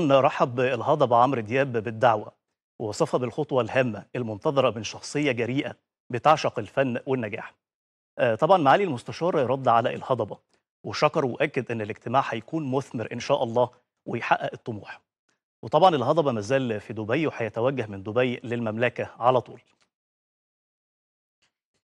رحب الهضبة عمرو دياب بالدعوة وصف بالخطوة الهامة المنتظرة من شخصية جريئة بتعشق الفن والنجاح آه، طبعا معالي المستشار رد على الهضبة وشكر وأكد أن الاجتماع هيكون مثمر إن شاء الله ويحقق الطموح وطبعا الهضبة مازال في دبي وهيتوجه من دبي للمملكة على طول